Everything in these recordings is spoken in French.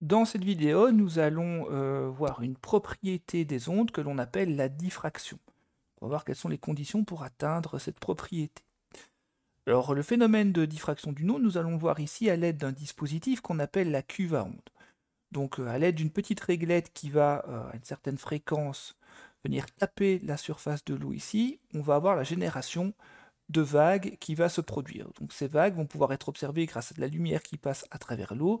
Dans cette vidéo, nous allons euh, voir une propriété des ondes que l'on appelle la diffraction. On va voir quelles sont les conditions pour atteindre cette propriété. Alors, le phénomène de diffraction d'une onde, nous allons le voir ici à l'aide d'un dispositif qu'on appelle la cuve à onde. Donc, euh, à l'aide d'une petite réglette qui va, euh, à une certaine fréquence, venir taper la surface de l'eau ici, on va avoir la génération de vagues qui va se produire. Donc ces vagues vont pouvoir être observées grâce à de la lumière qui passe à travers l'eau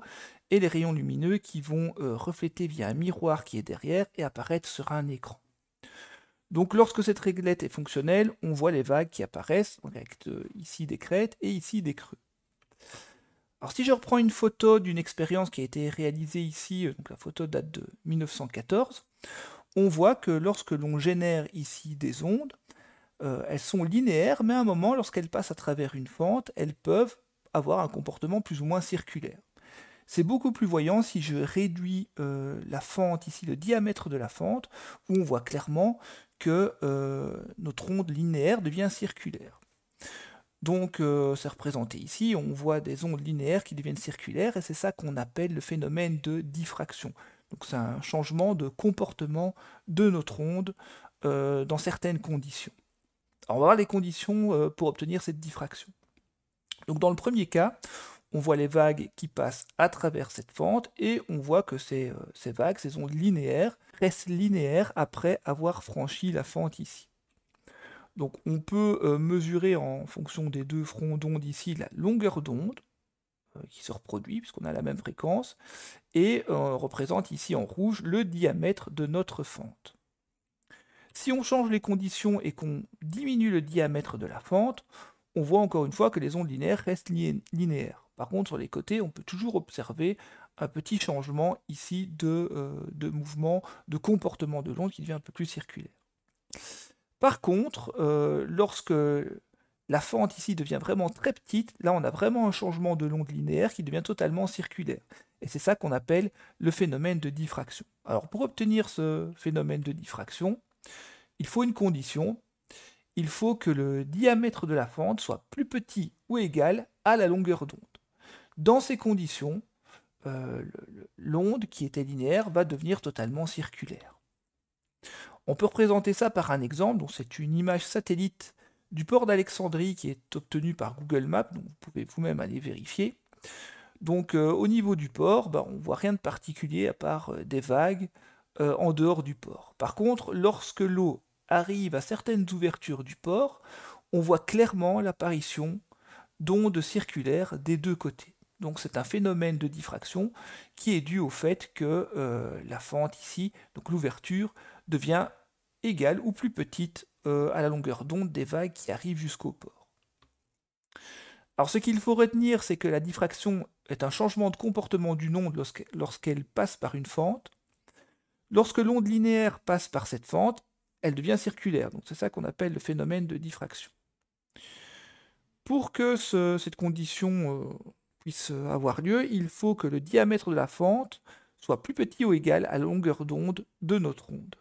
et les rayons lumineux qui vont euh, refléter via un miroir qui est derrière et apparaître sur un écran. Donc lorsque cette réglette est fonctionnelle, on voit les vagues qui apparaissent, avec euh, ici des crêtes et ici des creux. Alors si je reprends une photo d'une expérience qui a été réalisée ici, euh, la photo date de 1914, on voit que lorsque l'on génère ici des ondes, euh, elles sont linéaires, mais à un moment, lorsqu'elles passent à travers une fente, elles peuvent avoir un comportement plus ou moins circulaire. C'est beaucoup plus voyant si je réduis euh, la fente, ici le diamètre de la fente, où on voit clairement que euh, notre onde linéaire devient circulaire. Donc c'est représenté ici, on voit des ondes linéaires qui deviennent circulaires, et c'est ça qu'on appelle le phénomène de diffraction. c'est un changement de comportement de notre onde dans certaines conditions on va voir les conditions euh, pour obtenir cette diffraction. Donc dans le premier cas, on voit les vagues qui passent à travers cette fente et on voit que ces, euh, ces vagues, ces ondes linéaires, restent linéaires après avoir franchi la fente ici. Donc on peut euh, mesurer en fonction des deux fronts d'onde ici la longueur d'onde qui se reproduit puisqu'on a la même fréquence et on représente ici en rouge le diamètre de notre fente. Si on change les conditions et qu'on diminue le diamètre de la fente, on voit encore une fois que les ondes linéaires restent linéaires. Par contre, sur les côtés, on peut toujours observer un petit changement ici de, euh, mouvement, de comportement de l'onde qui devient un peu plus circulaire. Par contre, euh, lorsque la fente ici devient vraiment très petite, là on a vraiment un changement de l'onde linéaire qui devient totalement circulaire. Et c'est ça qu'on appelle le phénomène de diffraction. Alors pour obtenir ce phénomène de diffraction, il faut une condition, il faut que le diamètre de la fente soit plus petit ou égal à la longueur d'onde. Dans ces conditions, euh, l'onde qui était linéaire va devenir totalement circulaire. On peut représenter ça par un exemple, donc c'est une image satellite du port d'Alexandrie qui est obtenue par Google Maps, donc vous pouvez vous-même aller vérifier. Donc euh, au niveau du port, ben, on ne voit rien de particulier à part euh, des vagues, euh, en dehors du port. Par contre, lorsque l'eau arrive à certaines ouvertures du port, on voit clairement l'apparition d'ondes circulaires des deux côtés. Donc c'est un phénomène de diffraction qui est dû au fait que euh, la fente ici, donc l'ouverture, devient égale ou plus petite euh, à la longueur d'onde des vagues qui arrivent jusqu'au port. Alors ce qu'il faut retenir, c'est que la diffraction est un changement de comportement d'une onde lorsqu'elle passe par une fente, Lorsque l'onde linéaire passe par cette fente, elle devient circulaire. Donc c'est ça qu'on appelle le phénomène de diffraction. Pour que cette condition euh, puisse avoir lieu, il faut que le diamètre de la fente soit plus petit ou égal à la longueur d'onde de notre onde.